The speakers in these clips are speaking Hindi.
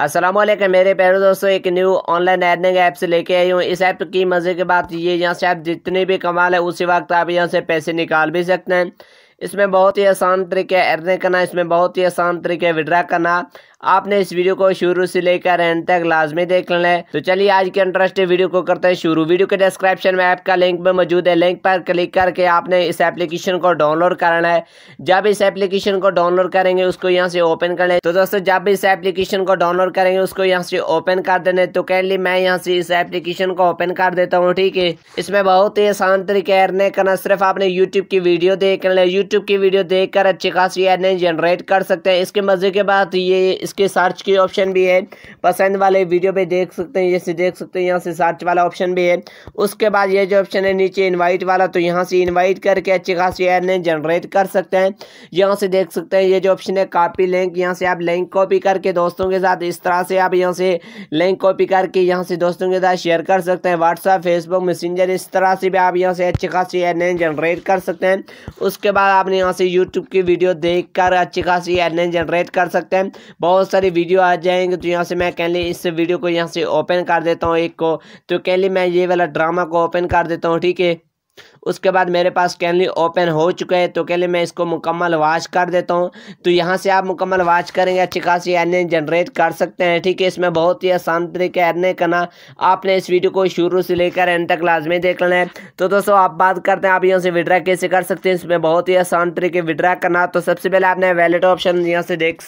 असलम मेरे प्यारे दोस्तों एक न्यू ऑनलाइन अर्निंग ऐप से लेके आई हूँ इस ऐप की मज़े की बात ये यहाँ से आप जितनी भी कमाल है उसी वक्त आप यहाँ से पैसे निकाल भी सकते हैं इसमें बहुत ही आसान तरीके अर्निंग करना इसमें बहुत ही आसान तरीके विड्रा करना आपने इस वीडियो को शुरू से लेकर एंड तक लाजमी देख लेना है तो चलिए आज के इंटरेस्टिंग वीडियो को करते हैं शुरू वीडियो के डिस्क्रिप्शन में ऐप का लिंक भी मौजूद है लिंक पर क्लिक करके आपने इस एप्लीकेशन को डाउनलोड करना है जब इस एप्लीकेशन को डाउनलोड करेंगे उसको यहाँ से ओपन कर ले तो दोस्तों जब इस एप्लीकेशन को डाउनलोड करेंगे उसको यहाँ से ओपन कर देना तो ली मैं यहाँ से इस एप्लीकेशन को ओपन कर देता हूँ ठीक है इसमें बहुत ही आसान तरीके एरने करना सिर्फ आपने यूट्यूब की वीडियो देख लें यूट्यूब की वीडियो देख अच्छी खासी एरने जनरेट कर सकते हैं इसके मजे के बाद ये इसके सर्च के ऑप्शन भी है पसंद वाले वीडियो पे देख सकते हैं जैसे देख सकते हैं यहाँ से सर्च वाला ऑप्शन भी है उसके बाद ये जो ऑप्शन है नीचे इन्वाइट वाला तो यहाँ से इन्वाइट करके अच्छी खासी अर्निंग जनरेट कर सकते हैं यहाँ से देख सकते हैं ये जो ऑप्शन है कापी लिंक यहाँ से आप लिंक कॉपी करके दोस्तों के साथ इस तरह से आप यहाँ से लिंक कॉपी करके यहाँ से दोस्तों के साथ शेयर कर सकते हैं व्हाट्सअप फेसबुक मैसेंजर इस तरह से भी आप यहाँ से अच्छी खासी अर्निंग जनरेट कर सकते हैं उसके बाद आपने यहाँ से यूट्यूब की वीडियो देख कर अच्छी खासी अर्निंग जनरेट कर सकते हैं बहुत बहुत सारे वीडियो आ जाएंगे तो यहाँ से मैं कहले इस वीडियो को यहाँ से ओपन कर देता हूँ एक को तो कह ली मैं ये वाला ड्रामा को ओपन कर देता हूँ ठीक है उसके बाद मेरे पास कैनली ओपन हो चुके हैं तो कैनली मैं इसको मुकम्मल वाच कर देता हूँ तो यहाँ से आप मुकम्मल वाच करेंगे अच्छी खासी अर्निंग जनरेट कर सकते हैं ठीक है इसमें बहुत ही आसान तरीके अर्निंग करना आपने इस वीडियो को शुरू से लेकर एंड तक लाजमी देख लेना है तो दोस्तों आप बात करते हैं आप यहाँ से विड्रा कैसे कर सकते हैं इसमें बहुत ही आसान तरीके विड्रा करना तो सबसे पहले आपने वैलेट ऑप्शन यहाँ से देख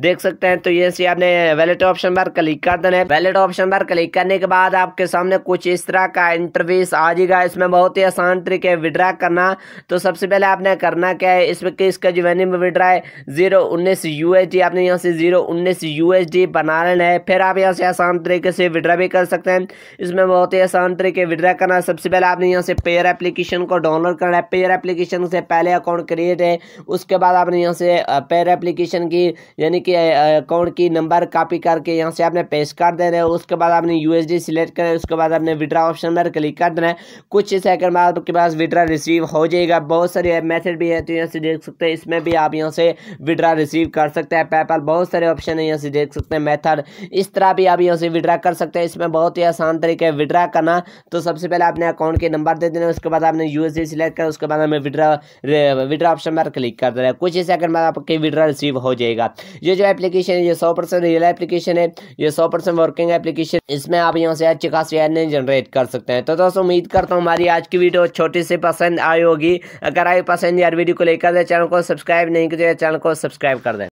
देख सकते हैं तो यहाँ से आपने वैलेट ऑप्शन पर क्लिक कर देना है वैलेट ऑप्शन पर क्लिक करने के बाद आपके सामने कुछ इस तरह का इंटरव्यूस आ जाएगा इसमें बहुत ही आसान ट्रिक है विड्रा करना तो सबसे पहले आपने करना क्या है इस वक्त इसका जो वैन्यू में विड्रा है जीरो उन्नीस यू आपने यहाँ से जीरो उन्नीस यू बना लेना है फिर आप यहाँ से आसान तरीके से विड्रा भी कर सकते हैं इसमें बहुत ही आसान तरीके विड्रा करना सबसे पहले आपने यहाँ से पेयर एप्लीकेशन को डाउनलोड करना है पेयर एप्लीकेशन से पहले अकाउंट क्रिएट है उसके बाद आपने यहाँ से पेयर एप्लीकेशन की यानी कि अकाउंट की नंबर कॉपी करके यहाँ से आपने पेश कर देना है उसके बाद आपने यू डी सिलेक्ट करना है उसके बाद आपने विड्रा ऑप्शन पर क्लिक कर देना है कुछ सेकंड बाद आपके पास विड्रा रिसीव हो जाएगा बहुत सारे मैसेज भी है तो यहाँ से देख सकते हैं इसमें भी आप यहाँ से विड्रा रिसीव कर सकते हैं पेपल बहुत सारे ऑप्शन है यहाँ से देख सकते हैं मेथड इस तरह भी आप यहाँ से विड्रा कर सकते हैं इसमें बहुत ही आसान तरीके है विड्रा करना तो सबसे पहले आपने अकाउंट के नंबर दे देना उसके बाद आपने यू सिलेक्ट कर उसके बाद हमें विड्रा विड्रा ऑप्शन पर क्लिक कर देना कुछ ही सेकंड बाद आपके विड्रा रिसीव हो जाएगा ये जो एप्लीकेशन है ये सौ रियल एप्लीकेशन है ये सौ वर्किंग एप्लीकेशन इसमें आप यहाँ से अच्छी खासी अर्निंग जनरेट कर सकते हैं तो दोस्तों उम्मीद करता हूँ हमारी आज की वीडियो छोटी छोटी सी पसंद आई होगी अगर आई पसंद यार वीडियो को लेकर चैनल को सब्सक्राइब नहीं किया चैनल को सब्सक्राइब कर दें